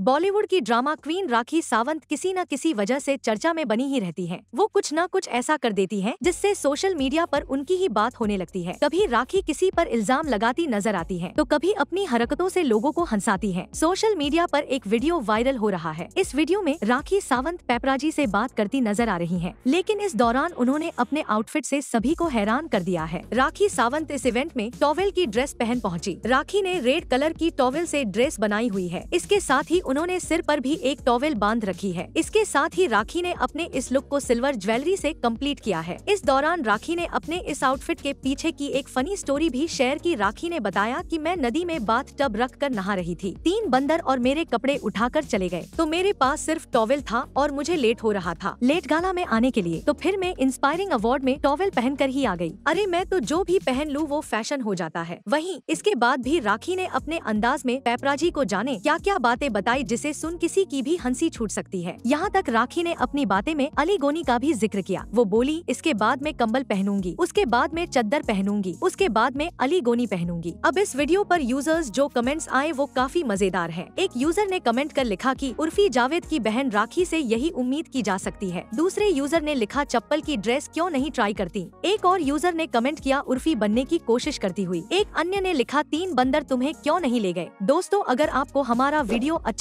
बॉलीवुड की drama queen राखी सावंत किसी न किसी वजह से चर्चा में बनी ही रहती हैं। वो कुछ न कुछ ऐसा कर देती हैं जिससे सोशल मीडिया पर उनकी ही बात होने लगती है कभी राखी किसी पर इल्जाम लगाती नजर आती हैं, तो कभी अपनी हरकतों से लोगों को हंसाती हैं। सोशल मीडिया पर एक वीडियो वायरल हो रहा है इस वीडियो में राखी सावंत पेपराजी ऐसी बात करती नजर आ रही है लेकिन इस दौरान उन्होंने अपने आउटफिट ऐसी सभी को हैरान कर दिया है राखी सावंत इस इवेंट में टॉवेल की ड्रेस पहन पहुँची राखी ने रेड कलर की टॉवेल ऐसी ड्रेस बनाई हुई है इसके साथ ही उन्होंने सिर पर भी एक टॉवेल बांध रखी है इसके साथ ही राखी ने अपने इस लुक को सिल्वर ज्वेलरी से कंप्लीट किया है इस दौरान राखी ने अपने इस आउटफिट के पीछे की एक फनी स्टोरी भी शेयर की राखी ने बताया कि मैं नदी में बाथ टब रख कर नहा रही थी तीन बंदर और मेरे कपड़े कर चले गए तो मेरे पास सिर्फ टॉवेल था और मुझे लेट हो रहा था लेट गाला में आने के लिए तो फिर मैं इंस्पायरिंग अवार्ड में टॉवेल पहन कर ही आ गयी अरे मैं तो जो भी पहन लूँ वो फैशन हो जाता है वही इसके बाद भी राखी ने अपने अंदाज में पैपराजी को जाने क्या क्या बातें बताई बताई जिसे सुन किसी की भी हंसी छूट सकती है यहाँ तक राखी ने अपनी बातें में अली गोनी का भी जिक्र किया वो बोली इसके बाद में कम्बल पहनूंगी उसके बाद में चद्दर पहनूंगी उसके बाद में अली गोनी पहनूंगी अब इस वीडियो पर यूजर्स जो कमेंट्स आए वो काफी मजेदार है एक यूजर ने कमेंट कर लिखा की उर्फी जावेद की बहन राखी ऐसी यही उम्मीद की जा सकती है दूसरे यूजर ने लिखा चप्पल की ड्रेस क्यों नहीं ट्राई करती एक और यूजर ने कमेंट किया उर्फी बनने की कोशिश करती हुई एक अन्य ने लिखा तीन बंदर तुम्हें क्यों नहीं ले गए दोस्तों अगर आपको हमारा वीडियो अच्छा